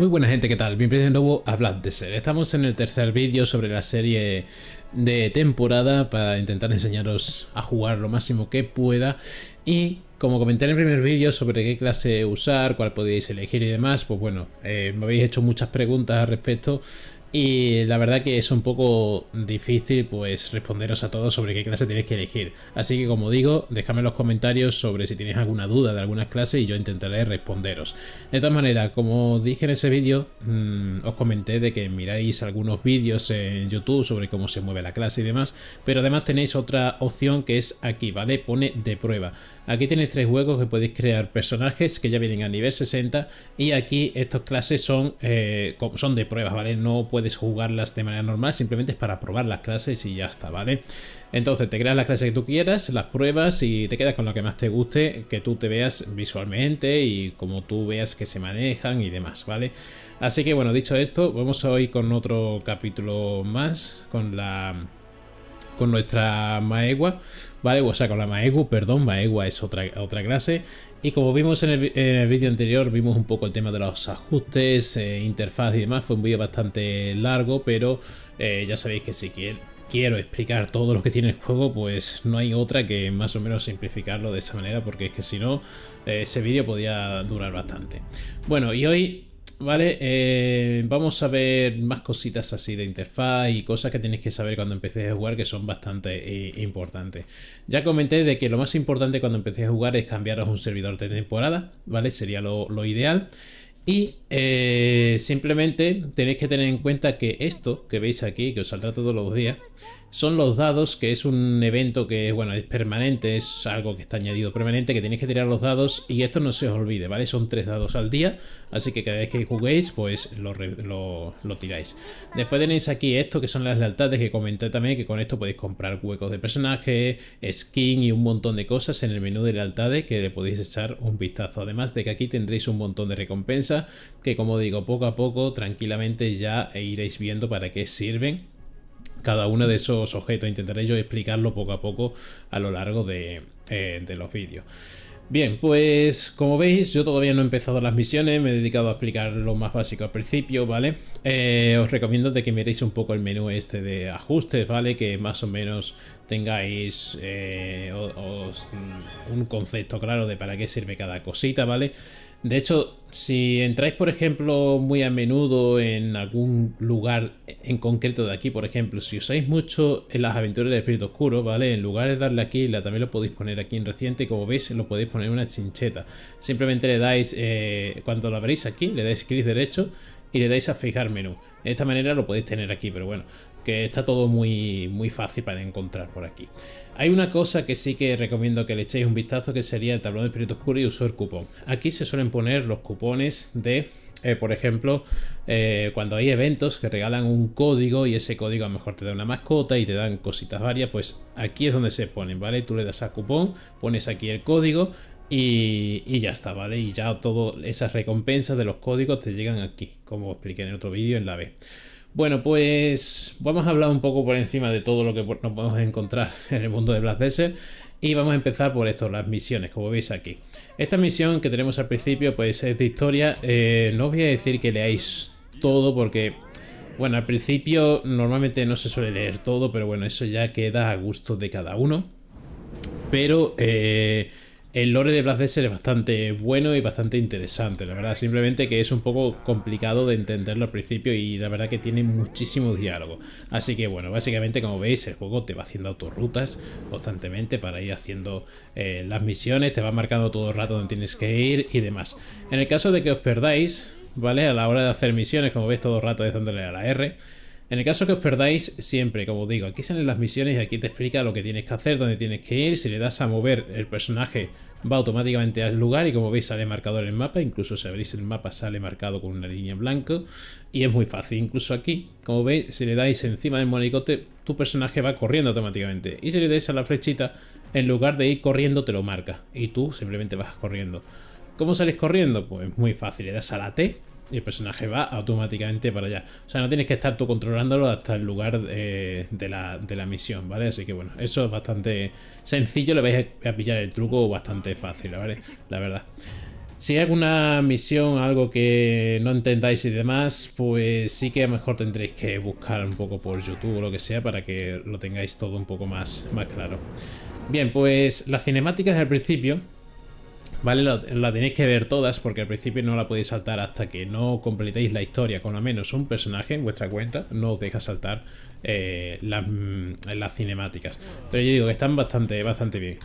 Muy buena gente, ¿qué tal? Bienvenidos de nuevo a Black Desert. Estamos en el tercer vídeo sobre la serie de temporada para intentar enseñaros a jugar lo máximo que pueda y como comenté en el primer vídeo sobre qué clase usar, cuál podéis elegir y demás, pues bueno, eh, me habéis hecho muchas preguntas al respecto y la verdad que es un poco difícil pues responderos a todos sobre qué clase tenéis que elegir. Así que como digo, dejadme en los comentarios sobre si tenéis alguna duda de algunas clases y yo intentaré responderos. De todas maneras, como dije en ese vídeo, mm, os comenté de que miráis algunos vídeos en YouTube sobre cómo se mueve la clase y demás, pero además tenéis otra opción que es aquí, ¿vale? Pone de prueba. Aquí tienes tres juegos que podéis crear personajes que ya vienen a nivel 60 y aquí estas clases son, eh, son de pruebas, ¿vale? No puedes jugarlas de manera normal, simplemente es para probar las clases y ya está, ¿vale? Entonces te creas las clase que tú quieras, las pruebas y te quedas con lo que más te guste, que tú te veas visualmente y como tú veas que se manejan y demás, ¿vale? Así que bueno, dicho esto, vamos hoy con otro capítulo más, con la con nuestra Maegua Vale, o sea, con la Maegu, perdón, Maegua es otra, otra clase. Y como vimos en el, video vídeo anterior, vimos un poco el tema de los ajustes, eh, interfaz y demás. Fue un vídeo bastante largo, pero eh, ya sabéis que si quiero explicar todo lo que tiene el juego, pues no hay otra que más o menos simplificarlo de esa manera, porque es que si no, eh, ese vídeo podía durar bastante. Bueno, y hoy Vale, eh, vamos a ver más cositas así de interfaz y cosas que tienes que saber cuando empecéis a jugar que son bastante eh, importantes. Ya comenté de que lo más importante cuando empecéis a jugar es cambiaros un servidor de temporada, ¿vale? Sería lo, lo ideal. Y eh, simplemente tenéis que tener en cuenta que esto que veis aquí, que os saldrá todos los días, son los dados, que es un evento que, bueno, es permanente, es algo que está añadido permanente, que tenéis que tirar los dados y esto no se os olvide, ¿vale? Son tres dados al día, así que cada vez que juguéis, pues lo, lo tiráis. Después tenéis aquí esto, que son las lealtades que comenté también, que con esto podéis comprar huecos de personaje, skin y un montón de cosas en el menú de lealtades que le podéis echar un vistazo. Además de que aquí tendréis un montón de recompensas que como digo, poco a poco, tranquilamente ya iréis viendo para qué sirven cada uno de esos objetos. Intentaré yo explicarlo poco a poco a lo largo de, eh, los vídeos. Bien, pues como veis yo todavía no he empezado las misiones, me he dedicado a explicar lo más básico al principio, ¿vale? Eh, os recomiendo de que miréis un poco el menú este de ajustes, ¿vale? Que más o menos tengáis eh, mm, un concepto claro de para qué sirve cada cosita, ¿vale? De hecho, si entráis, por ejemplo, muy a menudo en algún lugar en concreto de aquí, por ejemplo, si usáis mucho en las aventuras del espíritu oscuro, ¿vale? En lugar de darle aquí, la, también lo podéis poner aquí en reciente, como veis, lo podéis poner en una chincheta. Simplemente le dais, eh, cuando lo abréis aquí, le dais clic derecho y le dais a fijar menú. De esta manera lo podéis tener aquí, pero bueno, que está todo muy, muy fácil para encontrar por aquí. Hay una cosa que sí que recomiendo que le echéis un vistazo, que sería el tablón de espíritu oscuro y el cupón. Aquí se suelen poner los cupones de eh, por ejemplo, eh, cuando hay eventos que regalan un código y ese código a lo mejor te da una mascota y te dan cositas varias, pues aquí es donde se ponen, ¿vale? Tú le das a cupón, pones aquí el código y, ya está, ¿vale? Y ya todas esas recompensas de los códigos te llegan aquí, como expliqué en otro vídeo en la B. Bueno, pues vamos a hablar un poco por encima de todo lo que nos podemos encontrar en el mundo de Black Desert. Y vamos a empezar por esto, las misiones, como veis aquí. Esta misión que tenemos al principio, pues es de historia. Eh, no os voy a decir que leáis todo porque bueno, al principio normalmente no se suele leer todo, pero bueno, eso ya queda a gusto de cada uno. Pero eh, el lore de Black es bastante bueno y bastante interesante, la verdad. Simplemente que es un poco complicado de entenderlo al principio y la verdad que tiene muchísimo diálogo. Así que bueno, básicamente como veis el juego te va haciendo autorrutas constantemente para ir haciendo eh, las misiones, te va marcando todo el rato donde tienes que ir y demás. En el caso de que os perdáis, ¿vale? A la hora de hacer misiones, como veis todo el rato es dándole a la R en el caso que os perdáis, siempre, como digo, aquí salen las misiones y aquí te explica lo que tienes que hacer, dónde tienes que ir. Si le das a mover, el personaje va automáticamente al lugar y como veis sale marcado en el mapa. Incluso si abrís el mapa sale marcado con una línea blanca y es muy fácil. Incluso aquí, como veis, si le dais encima del monicote tu personaje va corriendo automáticamente. Y si le dais a la flechita, en lugar de ir corriendo te lo marca y tú simplemente vas corriendo. ¿Cómo sales corriendo? Pues muy fácil, le das a la T y el personaje va automáticamente para allá. O sea, no tienes que estar tú controlándolo hasta el lugar eh, de, la, misión, ¿vale? Así que bueno, eso es bastante sencillo, le vais a, pillar el truco bastante fácil, ¿vale? La verdad. Si hay alguna misión, algo que no entendáis y demás, pues sí que a lo mejor tendréis que buscar un poco por YouTube o lo que sea para que lo tengáis todo un poco más, más claro. Bien, pues las cinemáticas al principio ¿vale? La, tenéis que ver todas porque al principio no la podéis saltar hasta que no completéis la historia con al menos un personaje en vuestra cuenta, no os deja saltar eh, mm, las, cinemáticas. Pero yo digo que están bastante, bastante bien.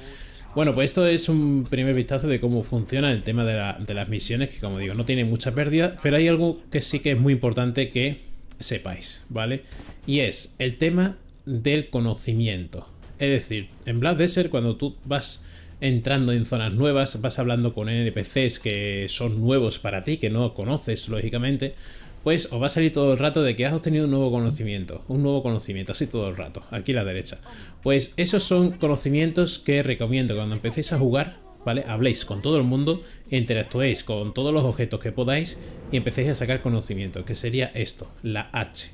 Bueno, pues esto es un primer vistazo de cómo funciona el tema de, de las misiones, que como digo, no tiene mucha pérdida, pero hay algo que sí que es muy importante que sepáis, ¿vale? Y es el tema del conocimiento. Es decir, en Black Desert, cuando tú vas entrando en zonas nuevas, vas hablando con NPCs que son nuevos para ti, que no conoces lógicamente, pues os va a salir todo el rato de que has obtenido un nuevo conocimiento, un nuevo conocimiento, así todo el rato, aquí a la derecha. Pues esos son conocimientos que recomiendo cuando empecéis a jugar, ¿vale? Habléis con todo el mundo, interactuéis con todos los objetos que podáis y empecéis a sacar conocimiento, que sería esto, la H.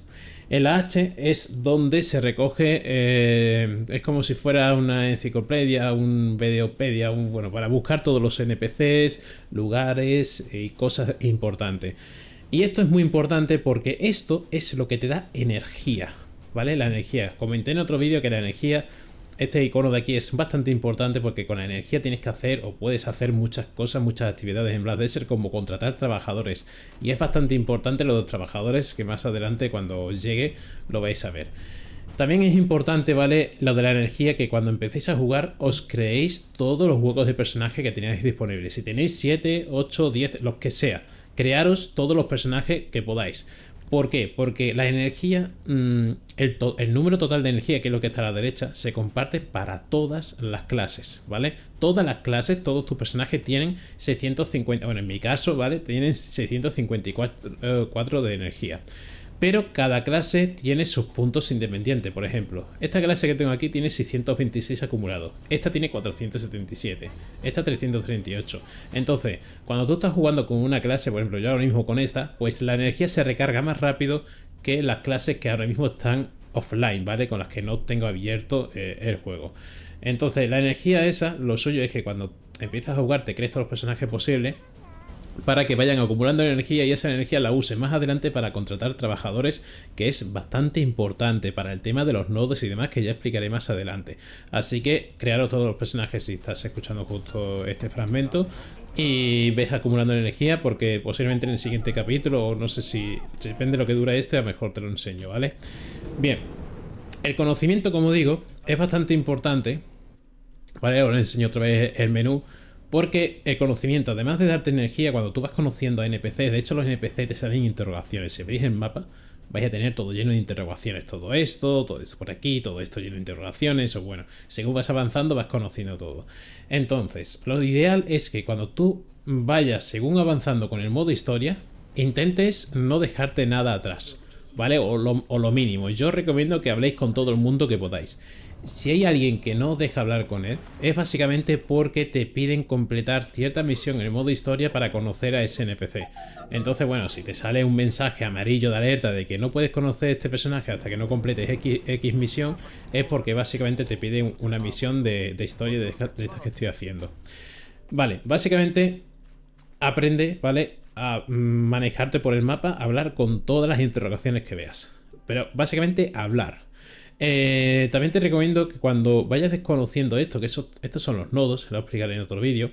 El H es donde se recoge, eh, es como si fuera una enciclopedia, un videopedia, bueno, para buscar todos los NPCs, lugares y cosas importantes. Y esto es muy importante porque esto es lo que te da energía, ¿vale? La energía. Comenté en otro vídeo que la energía este icono de aquí es bastante importante porque con la energía tienes que hacer o puedes hacer muchas cosas, muchas actividades en Black Desert como contratar trabajadores y es bastante importante los trabajadores que más adelante cuando llegue lo vais a ver. También es importante, ¿vale? Lo de la energía, que cuando empecéis a jugar os creéis todos los huecos de personaje que tenéis disponibles. Si tenéis 7, 8, 10, los que sea. Crearos todos los personajes que podáis. ¿Por qué? Porque la energía, mm, el, número total de energía, que es lo que está a la derecha, se comparte para todas las clases, ¿vale? Todas las clases, todos tus personajes tienen 650, bueno, en mi caso, ¿vale? Tienen 654 eh, de energía pero cada clase tiene sus puntos independientes, por ejemplo. Esta clase que tengo aquí tiene 626 acumulados, esta tiene 477, esta 338. Entonces, cuando tú estás jugando con una clase, por ejemplo, yo ahora mismo con esta, pues la energía se recarga más rápido que las clases que ahora mismo están offline, ¿vale? Con las que no tengo abierto eh, el juego. Entonces, la energía esa, lo suyo es que cuando empiezas a jugar te crees todos los personajes posibles para que vayan acumulando energía y esa energía la use más adelante para contratar trabajadores, que es bastante importante para el tema de los nodos y demás que ya explicaré más adelante. Así que crearos todos los personajes si estás escuchando justo este fragmento y ves acumulando energía porque posiblemente en el siguiente capítulo, o no sé si, depende de lo que dura este, a lo mejor te lo enseño, ¿vale? Bien, el conocimiento, como digo, es bastante importante. Vale, os enseño otra vez el menú porque el conocimiento, además de darte energía, cuando tú vas conociendo a NPCs, de hecho los NPC te salen interrogaciones. Si veis el mapa, vais a tener todo lleno de interrogaciones. Todo esto, todo esto por aquí, todo esto lleno de interrogaciones. O bueno, según vas avanzando vas conociendo todo. Entonces, lo ideal es que cuando tú vayas, según avanzando con el modo historia, intentes no dejarte nada atrás. ¿Vale? O lo, o lo mínimo. Yo recomiendo que habléis con todo el mundo que podáis si hay alguien que no deja hablar con él, es básicamente porque te piden completar cierta misión en el modo historia para conocer a ese NPC. Entonces, bueno, si te sale un mensaje amarillo de alerta de que no puedes conocer a este personaje hasta que no completes X, misión, es porque básicamente te piden una misión de, historia de, estas que estoy haciendo. Vale, básicamente aprende, ¿vale? A manejarte por el mapa, a hablar con todas las interrogaciones que veas. Pero básicamente hablar. Eh, también te recomiendo que cuando vayas desconociendo esto, que estos son los nodos, se lo explicaré en otro vídeo,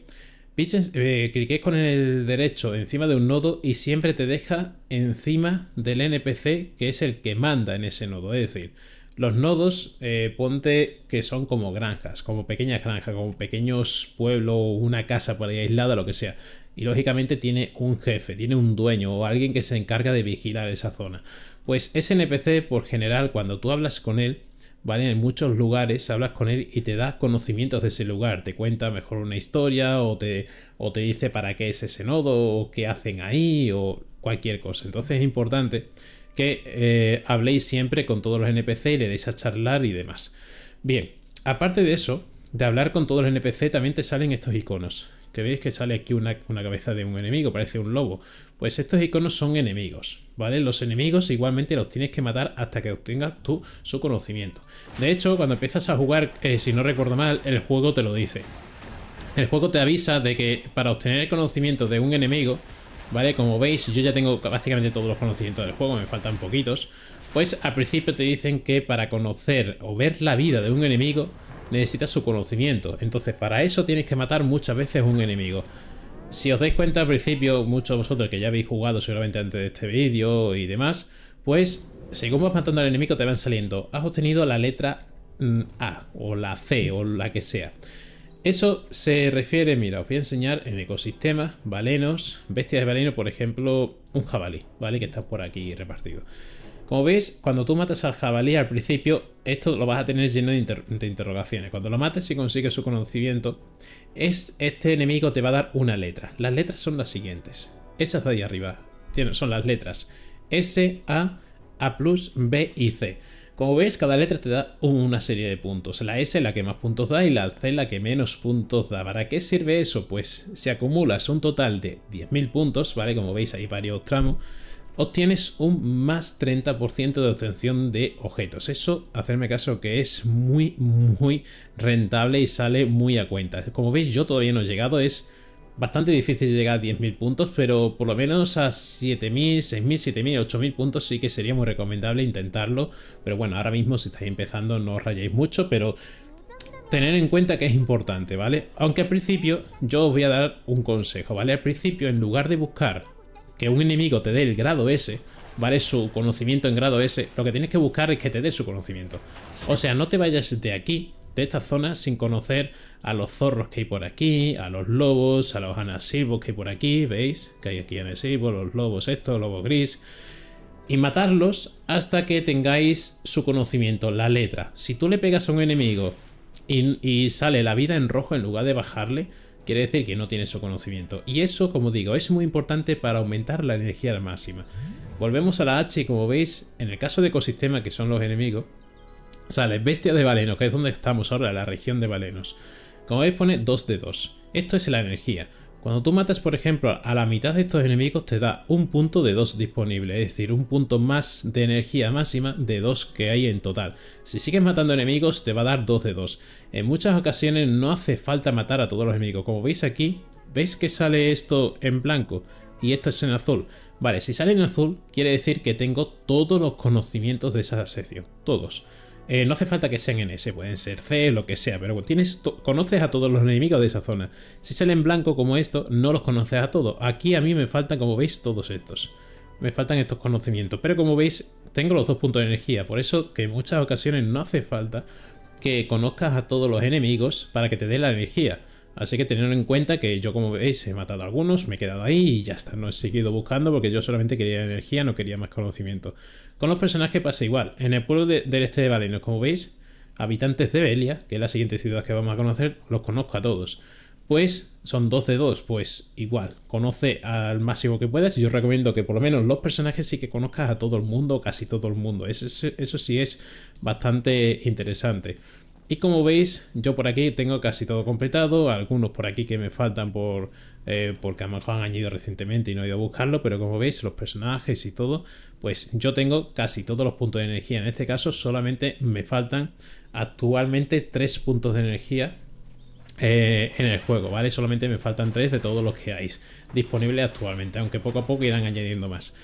eh, con el derecho encima de un nodo y siempre te deja encima del NPC que es el que manda en ese nodo. Es decir, los nodos eh, ponte que son como granjas, como pequeñas granjas, como pequeños pueblos, una casa por ahí aislada, lo que sea y lógicamente tiene un jefe, tiene un dueño o alguien que se encarga de vigilar esa zona. Pues ese NPC por general cuando tú hablas con él, ¿vale? En muchos lugares hablas con él y te da conocimientos de ese lugar, te cuenta mejor una historia o te, o te dice para qué es ese nodo o qué hacen ahí o cualquier cosa. Entonces es importante que eh, habléis siempre con todos los NPC y le deis a charlar y demás. Bien, aparte de eso, de hablar con todos los NPC también te salen estos iconos veis que sale aquí una, cabeza de un enemigo, parece un lobo. Pues estos iconos son enemigos, ¿vale? Los enemigos igualmente los tienes que matar hasta que obtengas tú su conocimiento. De hecho, cuando empiezas a jugar, eh, si no recuerdo mal, el juego te lo dice. El juego te avisa de que para obtener el conocimiento de un enemigo, ¿vale? Como veis, yo ya tengo básicamente todos los conocimientos del juego, me faltan poquitos. Pues al principio te dicen que para conocer o ver la vida de un enemigo necesitas su conocimiento. Entonces, para eso tienes que matar muchas veces un enemigo. Si os dais cuenta al principio, muchos de vosotros que ya habéis jugado seguramente antes de este vídeo y demás, pues según vas matando al enemigo te van saliendo. Has obtenido la letra mm, A o la C o la que sea. Eso se refiere, mira, os voy a enseñar en ecosistemas, balenos, bestias de baleno, por ejemplo, un jabalí, ¿vale? Que están por aquí repartidos. Como veis, cuando tú matas al jabalí al principio, esto lo vas a tener lleno de, interrogaciones. Cuando lo mates y consigues su conocimiento, es, este enemigo te va a dar una letra. Las letras son las siguientes. Esas de ahí arriba son las letras S, A, A+, B y C. Como veis, cada letra te da una serie de puntos. La S es la que más puntos da y la C la que menos puntos da. ¿Para qué sirve eso? Pues si acumulas un total de 10.000 puntos, ¿vale? Como veis, hay varios tramos obtienes un más 30% de obtención de objetos. Eso, hacerme caso, que es muy, muy rentable y sale muy a cuenta. Como veis, yo todavía no he llegado, es bastante difícil llegar a 10.000 puntos, pero por lo menos a 7.000, 6.000, 7.000, 8.000 puntos sí que sería muy recomendable intentarlo. Pero bueno, ahora mismo si estáis empezando no os rayéis mucho, pero tener en cuenta que es importante, ¿vale? Aunque al principio yo os voy a dar un consejo, ¿vale? Al principio, en lugar de buscar que un enemigo te dé el grado S, ¿vale? Su conocimiento en grado S, lo que tienes que buscar es que te dé su conocimiento. O sea, no te vayas de aquí, de esta zona, sin conocer a los zorros que hay por aquí, a los lobos, a los anasilvos que hay por aquí, ¿veis? Que hay aquí anasilvos, los lobos estos, lobos gris... Y matarlos hasta que tengáis su conocimiento, la letra. Si tú le pegas a un enemigo y, y sale la vida en rojo en lugar de bajarle, Quiere decir que no tiene su conocimiento. Y eso, como digo, es muy importante para aumentar la energía máxima. Volvemos a la H y como veis, en el caso de ecosistema, que son los enemigos, sale Bestia de balenos, que es donde estamos ahora, la región de balenos. Como veis pone 2 de 2. Esto es la energía. Cuando tú matas, por ejemplo, a la mitad de estos enemigos, te da un punto de 2 disponible, es decir, un punto más de energía máxima de 2 que hay en total. Si sigues matando enemigos, te va a dar 2 de 2. En muchas ocasiones no hace falta matar a todos los enemigos. Como veis aquí, veis que sale esto en blanco y esto es en azul. Vale, si sale en azul, quiere decir que tengo todos los conocimientos de esa sección, todos. Eh, no hace falta que sean en ese, pueden ser C, lo que sea, pero tienes conoces a todos los enemigos de esa zona. Si salen blanco como esto, no los conoces a todos. Aquí a mí me faltan, como veis, todos estos. Me faltan estos conocimientos, pero como veis, tengo los dos puntos de energía, por eso que en muchas ocasiones no hace falta que conozcas a todos los enemigos para que te dé la energía. Así que tener en cuenta que yo, como veis, he matado a algunos, me he quedado ahí y ya está. No he seguido buscando porque yo solamente quería energía, no quería más conocimiento. Con los personajes pasa igual. En el pueblo del este de Valenos, como veis, habitantes de Belia, que es la siguiente ciudad que vamos a conocer, los conozco a todos. Pues son 12 de 2, pues igual, conoce al máximo que puedas. Yo recomiendo que por lo menos los personajes sí que conozcas a todo el mundo, casi todo el mundo. eso sí es bastante interesante. Y como veis, yo por aquí tengo casi todo completado, algunos por aquí que me faltan por eh, porque a lo mejor han añadido recientemente y no he ido a buscarlo, pero como veis, los personajes y todo, pues yo tengo casi todos los puntos de energía. En este caso solamente me faltan actualmente tres puntos de energía eh, en el juego, ¿vale? Solamente me faltan tres de todos los que hay disponibles actualmente, aunque poco a poco irán añadiendo más.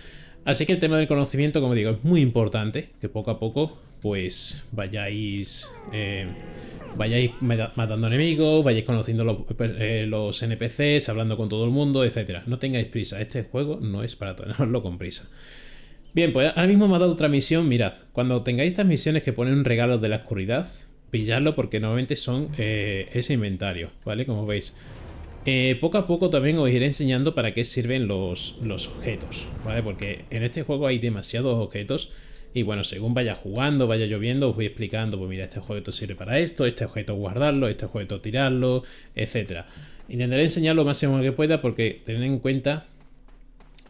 Así que el tema del conocimiento, como digo, es muy importante, que poco a poco pues vayáis eh, vayáis matando enemigos, vayáis conociendo los, eh, eh, los, NPCs, hablando con todo el mundo, etcétera. No tengáis prisa, este juego no es para tenerlo con prisa. Bien, pues ahora mismo me ha dado otra misión, mirad, cuando tengáis estas misiones que ponen regalos de la oscuridad, pilladlo porque normalmente son ese inventario, ¿vale? Como veis. poco a poco también os iré enseñando para qué sirven los, los objetos, ¿vale? Porque en este juego hay demasiados objetos y bueno, según vaya jugando, vaya lloviendo, os voy explicando, pues mira, este objeto sirve para esto, este objeto guardarlo, este objeto tirarlo, etcétera. Intentaré enseñar lo máximo que pueda porque tened en cuenta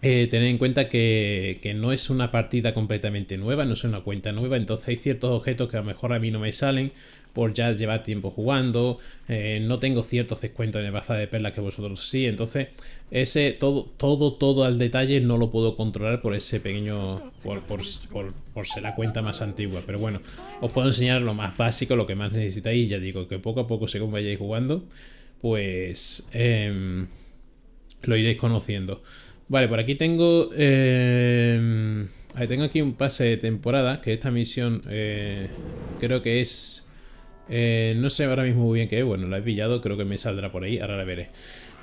Tened eh, tener en cuenta que, no es una partida completamente nueva, no es una cuenta nueva, entonces hay ciertos objetos que a lo mejor a mí no me salen por ya llevar tiempo jugando, eh, no tengo ciertos descuentos en el de perlas que vosotros sí, entonces ese todo, todo, todo al detalle no lo puedo controlar por ese pequeño, por, ser la cuenta más antigua, pero bueno, os puedo enseñar lo más básico, lo que más necesitáis, ya digo que poco a poco según vayáis jugando, pues em, lo iréis conociendo. Vale, por aquí tengo... Eh, tengo aquí un pase de temporada, que esta misión eh, creo que es... Eh, no sé ahora mismo muy bien qué es, bueno, la he pillado, creo que me saldrá por ahí, ahora la veré.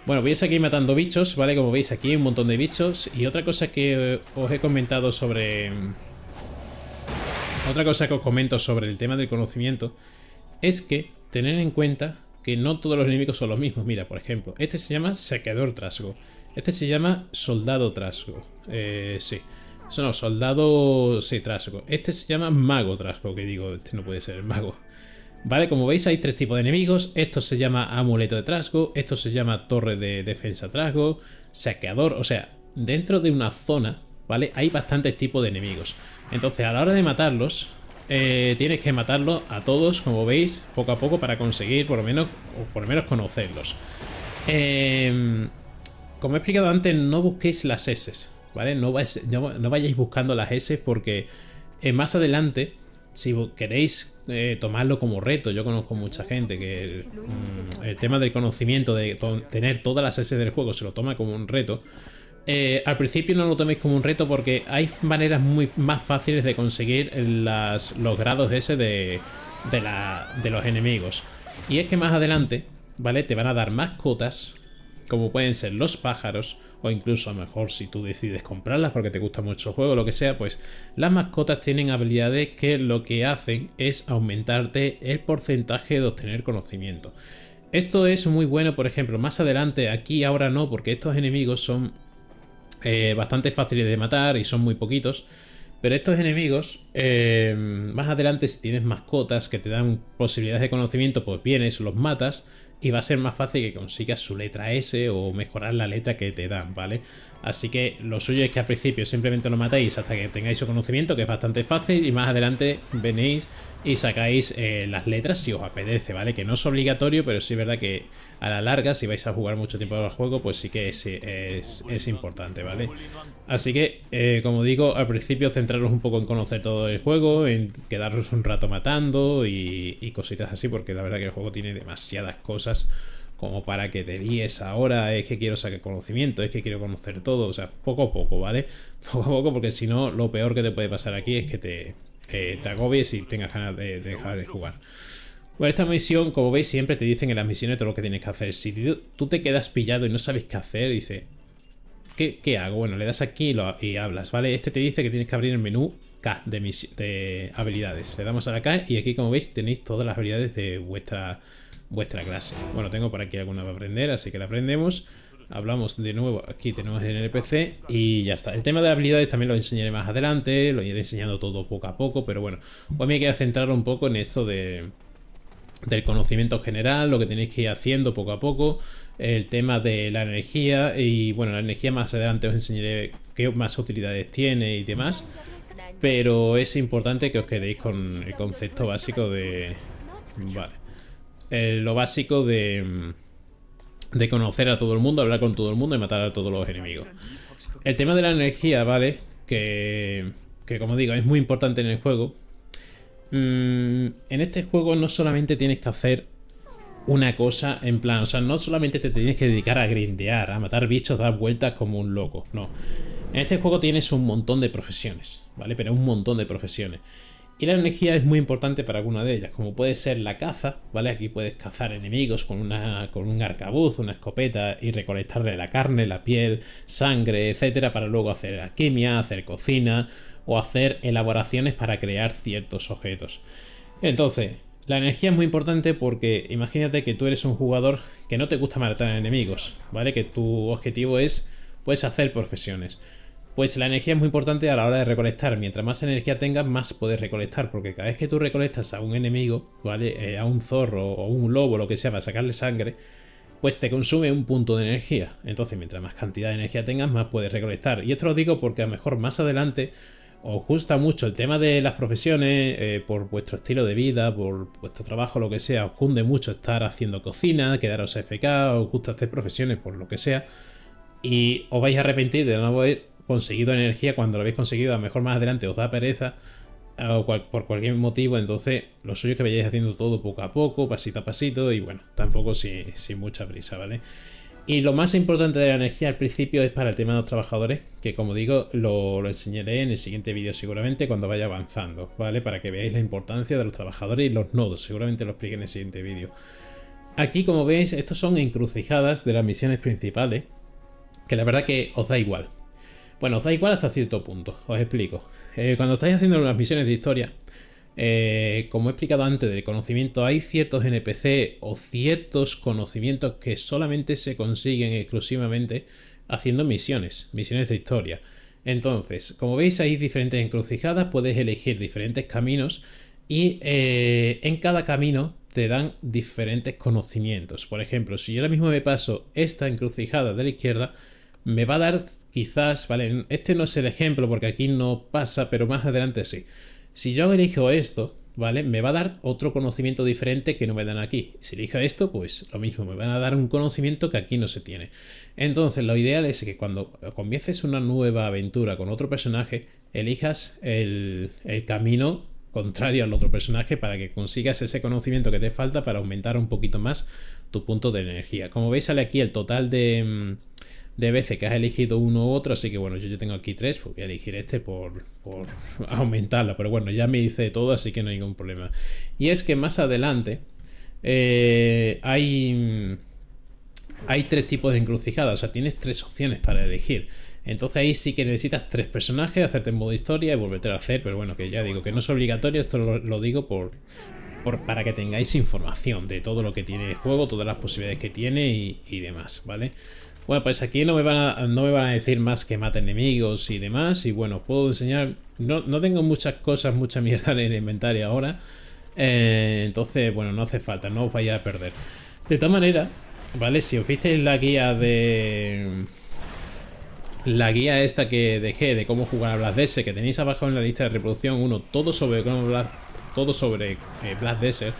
Bueno, voy a seguir matando bichos, ¿vale? Como veis aquí un montón de bichos. Y otra cosa que os he comentado sobre... Otra cosa que os comento sobre el tema del conocimiento es que tener en cuenta que no todos los enemigos son los mismos. Mira, por ejemplo, este se llama saqueador trasgo. Este se llama Soldado Trasgo. Eh, sí. No, Soldado... Sí, Trasgo. Este se llama Mago Trasgo, que digo, este no puede ser mago. Vale, como veis hay tres tipos de enemigos. Esto se llama Amuleto de Trasgo, esto se llama Torre de Defensa Trasgo, Saqueador, o sea, dentro de una zona, ¿vale? Hay bastantes tipos de enemigos. Entonces, a la hora de matarlos, eh, tienes que matarlos a todos, como veis, poco a poco para conseguir por lo menos, o por lo menos conocerlos. Eh... Como he explicado antes, no busquéis las S, ¿vale? No, vayáis buscando las S porque eh, más adelante, si queréis eh, tomarlo como reto, yo conozco mucha gente que el, mm, tema del conocimiento, de tener todas las S del juego, se lo toma como un reto. Eh, al principio no lo toméis como un reto porque hay maneras muy más fáciles de conseguir los grados S de, de los enemigos. Y es que más adelante, ¿vale? Te van a dar más cotas como pueden ser los pájaros, o incluso a lo mejor si tú decides comprarlas porque te gusta mucho el juego, lo que sea, pues las mascotas tienen habilidades que lo que hacen es aumentarte el porcentaje de obtener conocimiento. Esto es muy bueno, por ejemplo, más adelante, aquí ahora no, porque estos enemigos son eh, bastante fáciles de matar y son muy poquitos. Pero estos enemigos, eh, más adelante si tienes mascotas que te dan posibilidades de conocimiento, pues vienes, los matas y va a ser más fácil que consigas su letra S o mejorar la letra que te dan, ¿vale? Así que lo suyo es que al principio simplemente lo matáis hasta que tengáis su conocimiento, que es bastante fácil, y más adelante venís y sacáis eh, las letras si os apetece, ¿vale? Que no es obligatorio, pero sí es verdad que a la larga, si vais a jugar mucho tiempo al juego, pues sí que es, es, importante, ¿vale? Así que, eh, como digo, al principio centraros un poco en conocer todo el juego, en quedaros un rato matando y, cositas así, porque la verdad que el juego tiene demasiadas cosas como para que te líes ahora, es que quiero sacar conocimiento, es que quiero conocer todo, o sea, poco a poco, ¿vale? Poco a poco, porque si no, lo peor que te puede pasar aquí es que te, eh, te agobies y tengas ganas de, dejar de jugar. Bueno, esta misión, como veis, siempre te dicen en las misiones todo lo que tienes que hacer. Si tú te quedas pillado y no sabes qué hacer, dice, ¿qué, hago? Bueno, le das aquí y, hablas, ¿vale? Este te dice que tienes que abrir el menú K de, de habilidades. Le damos a la K y aquí, como veis, tenéis todas las habilidades de vuestra, vuestra clase. Bueno, tengo por aquí alguna para aprender, así que la aprendemos hablamos de nuevo, aquí tenemos el NPC y ya está. El tema de habilidades también lo enseñaré más adelante, lo iré enseñando todo poco a poco, pero bueno, hoy me queda centrar un poco en esto de, del conocimiento general, lo que tenéis que ir haciendo poco a poco, el tema de la energía y bueno, la energía más adelante os enseñaré qué más utilidades tiene y demás, pero es importante que os quedéis con el concepto básico de... Vale, eh, lo básico de de conocer a todo el mundo, hablar con todo el mundo y matar a todos los enemigos. El tema de la energía, ¿vale? Que, que como digo, es muy importante en el juego. Mm, en este juego no solamente tienes que hacer una cosa en plan, o sea, no solamente te tienes que dedicar a grindear, a matar bichos, dar vueltas como un loco, no. En este juego tienes un montón de profesiones, ¿vale? Pero un montón de profesiones. Y la energía es muy importante para alguna de ellas, como puede ser la caza, ¿vale? Aquí puedes cazar enemigos con, con un arcabuz, una escopeta y recolectarle la carne, la piel, sangre, etcétera, para luego hacer alquimia, hacer cocina o hacer elaboraciones para crear ciertos objetos. Entonces, la energía es muy importante porque imagínate que tú eres un jugador que no te gusta matar enemigos, ¿vale? Que tu objetivo es, puedes hacer profesiones. Pues la energía es muy importante a la hora de recolectar. Mientras más energía tengas, más puedes recolectar. Porque cada vez que tú recolectas a un enemigo, ¿vale? Eh, a un zorro o un lobo, lo que sea, para sacarle sangre, pues te consume un punto de energía. Entonces, mientras más cantidad de energía tengas, más puedes recolectar. Y esto lo digo porque a lo mejor más adelante os gusta mucho el tema de las profesiones, eh, por vuestro estilo de vida, por vuestro trabajo, lo que sea, os cunde mucho estar haciendo cocina, quedaros FK, os gusta hacer profesiones por lo que sea, y os vais a arrepentir de no haber conseguido energía, cuando lo habéis conseguido, a lo mejor más adelante os da pereza eh, o por cualquier motivo, entonces lo suyo es que vayáis haciendo todo poco a poco, pasito a pasito y bueno, tampoco sin, mucha prisa, ¿vale? Y lo más importante de la energía al principio es para el tema de los trabajadores, que como digo, lo, lo enseñaré en el siguiente vídeo seguramente cuando vaya avanzando, ¿vale? Para que veáis la importancia de los trabajadores y los nodos, seguramente lo expliqué en el siguiente vídeo. Aquí, como veis, estos son encrucijadas de las misiones principales, que la verdad que os da igual, bueno, os da igual hasta cierto punto, os explico. Eh, cuando estáis haciendo las misiones de historia, eh, como he explicado antes del conocimiento, hay ciertos NPC o ciertos conocimientos que solamente se consiguen exclusivamente haciendo misiones, misiones de historia. Entonces, como veis, hay diferentes encrucijadas, puedes elegir diferentes caminos y eh, en cada camino te dan diferentes conocimientos. Por ejemplo, si yo ahora mismo me paso esta encrucijada de la izquierda, me va a dar quizás, ¿vale? Este no es el ejemplo porque aquí no pasa, pero más adelante sí. Si yo elijo esto, ¿vale? Me va a dar otro conocimiento diferente que no me dan aquí. Si elijo esto, pues lo mismo, me van a dar un conocimiento que aquí no se tiene. Entonces, lo ideal es que cuando comiences una nueva aventura con otro personaje, elijas el, el camino contrario al otro personaje para que consigas ese conocimiento que te falta para aumentar un poquito más tu punto de energía. Como veis, sale aquí el total de... Mm, de veces que has elegido uno u otro, así que bueno, yo, yo tengo aquí tres, pues voy a elegir este por, por aumentarla, pero bueno, ya me hice todo, así que no hay ningún problema. Y es que más adelante eh, hay, hay tres tipos de encrucijadas, o sea, tienes tres opciones para elegir. Entonces ahí sí que necesitas tres personajes, hacerte en modo historia y volverte a hacer, pero bueno, que ya digo que no es obligatorio, esto lo, digo por, por, para que tengáis información de todo lo que tiene el juego, todas las posibilidades que tiene y, demás, ¿vale? vale bueno, pues aquí no me, van a, no me van a decir más que mate enemigos y demás. Y bueno, os puedo enseñar... No, tengo muchas cosas, mucha mierda en el inventario ahora. Eh, entonces, bueno, no hace falta, no os vaya a perder. De todas maneras, ¿vale? Si os visteis la guía de... La guía esta que dejé de cómo jugar a Blast Desert, que tenéis abajo en la lista de reproducción 1, todo sobre cómo hablar todo sobre eh, Blast Desert,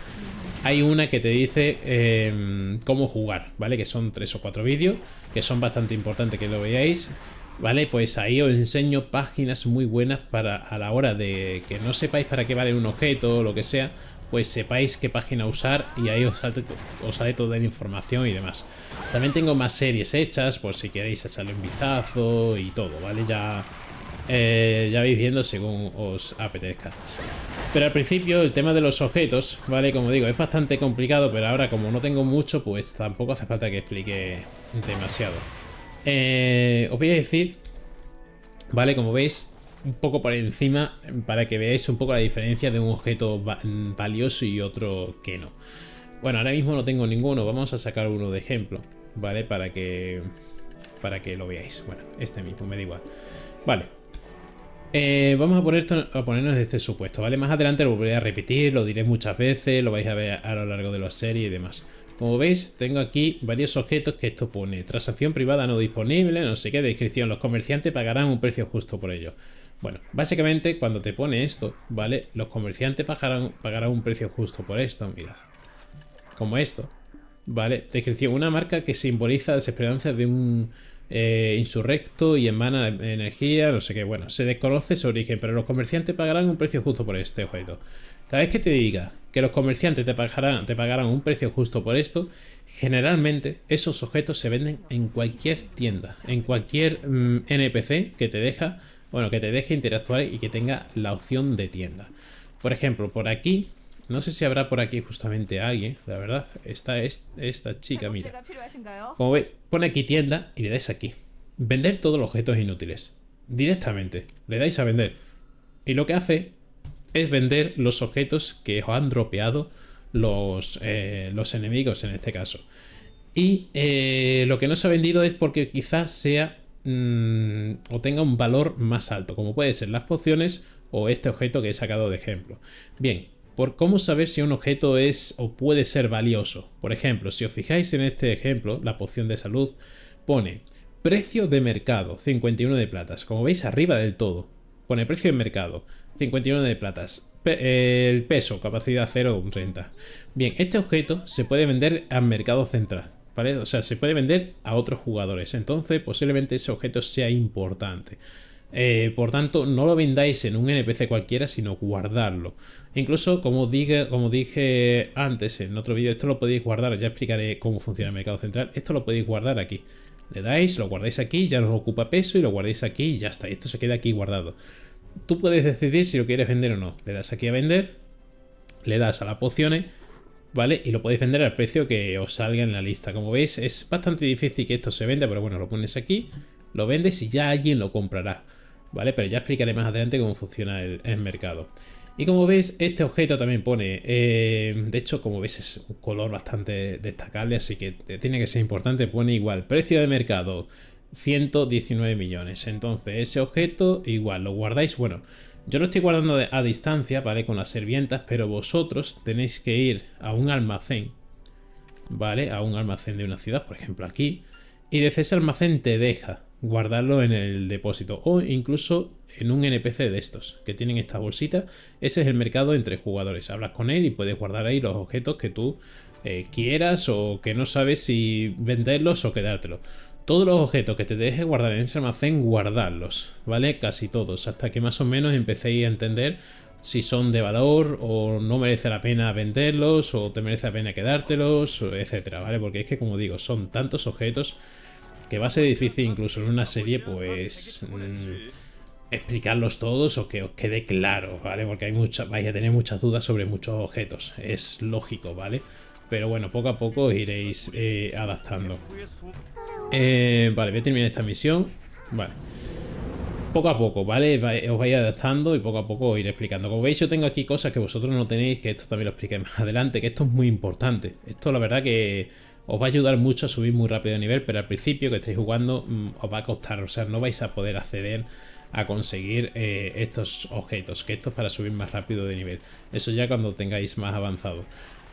hay una que te dice em, cómo jugar, ¿vale? Que son tres o cuatro vídeos, que son bastante importantes que lo veáis. ¿Vale? Pues ahí os enseño páginas muy buenas para a la hora de que no sepáis para qué vale un objeto o lo que sea, pues sepáis qué página usar y ahí os sale, toda la información y demás. También tengo más series hechas por si queréis echarle un vistazo y todo, ¿vale? Ya, eh, ya vais viendo según os apetezca. Pero al principio el tema de los objetos, ¿vale? Como digo, es bastante complicado, pero ahora como no tengo mucho, pues tampoco hace falta que explique demasiado. Eh, os voy a decir, ¿vale? Como veis, un poco por encima, para que veáis un poco la diferencia de un objeto valioso y otro que no. Bueno, ahora mismo no tengo ninguno, vamos a sacar uno de ejemplo, ¿vale? Para que, para que lo veáis. Bueno, este mismo, me da igual. Vale, eh, vamos a, poner, a ponernos este supuesto, ¿vale? Más adelante lo volveré a repetir, lo diré muchas veces, lo vais a ver a lo largo de la serie y demás. Como veis, tengo aquí varios objetos que esto pone. Transacción privada no disponible, no sé qué, descripción. Los comerciantes pagarán un precio justo por ello. Bueno, básicamente cuando te pone esto, ¿vale? Los comerciantes pagarán, pagarán un precio justo por esto, mirad. Como esto, ¿vale? Descripción, una marca que simboliza las esperanzas de un eh, insurrecto y emana energía, no sé qué. Bueno, se desconoce su origen, pero los comerciantes pagarán un precio justo por este objeto. Cada vez que te diga que los comerciantes te pagarán, te pagarán un precio justo por esto, generalmente esos objetos se venden en cualquier tienda, en cualquier mm, NPC que te deja, bueno, que te deje interactuar y que tenga la opción de tienda. Por ejemplo, por aquí no sé si habrá por aquí justamente alguien, la verdad. Esta, es esta chica, mira. Como veis, pone aquí tienda y le dais aquí. Vender todos los objetos inútiles. Directamente. Le dais a vender. Y lo que hace es vender los objetos que os han dropeado los, eh, los enemigos en este caso. Y eh, lo que no se ha vendido es porque quizás sea mm, o tenga un valor más alto, como puede ser las pociones o este objeto que he sacado de ejemplo. Bien, por cómo saber si un objeto es o puede ser valioso. Por ejemplo, si os fijáis en este ejemplo, la poción de salud pone precio de mercado 51 de platas, como veis arriba del todo. Pone precio de mercado 51 de platas, eh, el peso, capacidad 0,30. Bien, este objeto se puede vender al mercado central. ¿Vale? O sea, se puede vender a otros jugadores. Entonces, posiblemente ese objeto sea importante. Eh, por tanto, no lo vendáis en un NPC cualquiera, sino guardarlo. incluso, como dije, como dije antes en otro vídeo, esto lo podéis guardar, ya explicaré cómo funciona el mercado central. Esto lo podéis guardar aquí. Le dais, lo guardáis aquí, ya nos ocupa peso y lo guardáis aquí y ya está. esto se queda aquí guardado. Tú puedes decidir si lo quieres vender o no. Le das aquí a vender, le das a las pociones ¿vale? Y lo podéis vender al precio que os salga en la lista. Como veis, es bastante difícil que esto se venda, pero bueno, lo pones aquí, lo vendes y ya alguien lo comprará. ¿vale? Pero ya explicaré más adelante cómo funciona el, mercado. Y como veis, este objeto también pone, eh, de hecho, como veis, es un color bastante destacable, así que tiene que ser importante, pone igual, precio de mercado, 119 millones. Entonces, ese objeto igual, lo guardáis, bueno, yo lo estoy guardando a distancia, ¿vale? Con las servientas, pero vosotros tenéis que ir a un almacén, ¿vale? A un almacén de una ciudad, por ejemplo, aquí. Y desde ese almacén te deja, guardarlo en el depósito o incluso en un NPC de estos que tienen esta bolsita. Ese es el mercado entre jugadores. Hablas con él y puedes guardar ahí los objetos que tú eh, quieras o que no sabes si venderlos o quedártelos. Todos los objetos que te dejes guardar en ese almacén, guardarlos, ¿vale? Casi todos, hasta que más o menos empecéis a entender si son de valor o no merece la pena venderlos o te merece la pena quedártelos, etcétera, ¿vale? Porque es que, como digo, son tantos objetos que va a ser difícil incluso en una serie, pues... Mm, explicarlos todos o que os quede claro, ¿vale? Porque hay vais a tener muchas dudas sobre muchos objetos, es lógico, ¿vale? Pero bueno, poco a poco iréis eh, adaptando. Eh, vale, voy a terminar esta misión. Vale poco a poco, ¿vale? Os vais adaptando y poco a poco os iré explicando. Como veis, yo tengo aquí cosas que vosotros no tenéis, que esto también lo expliqué más adelante, que esto es muy importante. Esto la verdad que os va a ayudar mucho a subir muy rápido de nivel, pero al principio que estáis jugando mm, os va a costar, o sea, no vais a poder acceder a conseguir eh, estos objetos, que estos para subir más rápido de nivel. Eso ya cuando tengáis más avanzado.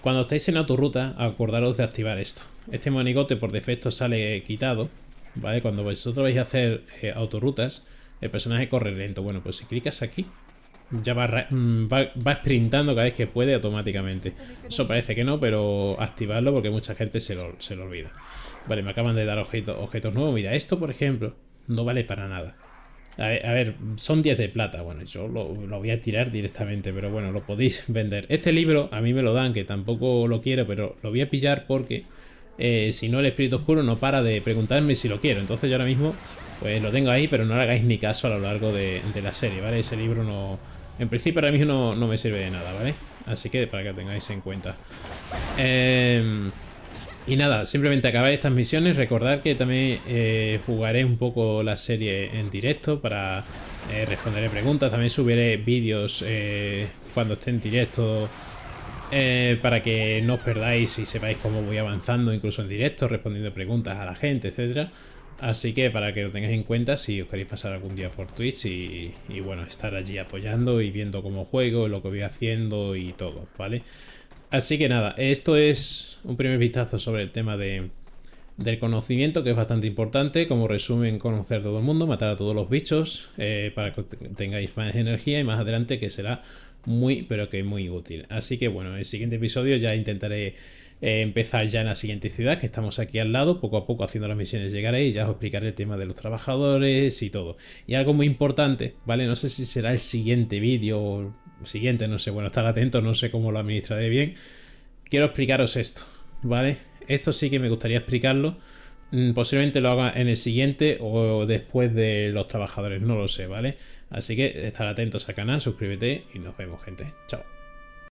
Cuando estéis en autorruta, acordaros de activar esto. Este monigote por defecto sale quitado, ¿vale? Cuando vosotros vais a hacer eh, autorrutas, el personaje corre lento. Bueno, pues si clicas aquí, ya mm, va, va, sprintando cada vez que puede automáticamente. Eso parece que no, pero activarlo porque mucha gente se lo, olvida. Vale, me acaban de dar objetos, objetos nuevos. Mira, esto, por ejemplo, no vale para nada. A ver, son 10 de plata. Bueno, yo lo, voy a tirar directamente, pero bueno, lo podéis vender. Este libro a mí me lo dan, que tampoco lo quiero, pero lo voy a pillar porque eh, si no el espíritu oscuro no para de preguntarme si lo quiero. Entonces yo ahora mismo pues lo tengo ahí, pero no hagáis ni caso a lo largo de la serie, ¿vale? Ese libro no en principio ahora mismo no, me sirve de nada, ¿vale? Así que para que lo tengáis en cuenta. Em, y nada, simplemente acabar estas misiones. Recordad que también eh, jugaré un poco la serie en directo para eh, responder responderé preguntas. También subiré vídeos eh, cuando esté en directo para que no os perdáis y sepáis cómo voy avanzando, incluso en directo, respondiendo preguntas a la gente, etcétera. Así que para que lo tengáis en cuenta si os queréis pasar algún día por Twitch y, bueno, estar allí apoyando y viendo cómo juego, lo que voy haciendo y todo, ¿vale? Así que nada, esto es un primer vistazo sobre el tema de, del conocimiento, que es bastante importante. Como resumen, conocer a todo el mundo, matar a todos los bichos, eh, para que tengáis más energía y más adelante que será muy, pero que muy útil. Así que bueno, en el siguiente episodio ya intentaré eh, empezar ya en la siguiente ciudad, que estamos aquí al lado, poco a poco haciendo las misiones llegaré ya os explicaré el tema de los trabajadores y todo. Y algo muy importante, ¿vale? No sé si será el siguiente vídeo o siguiente, no sé, bueno, estar atentos, no sé cómo lo administraré bien. Quiero explicaros esto, ¿vale? Esto sí que me gustaría explicarlo. Mm, posiblemente lo haga en el siguiente o después de los trabajadores, no lo sé, ¿vale? Así que estar atentos al canal, suscríbete y nos vemos, gente. Chao.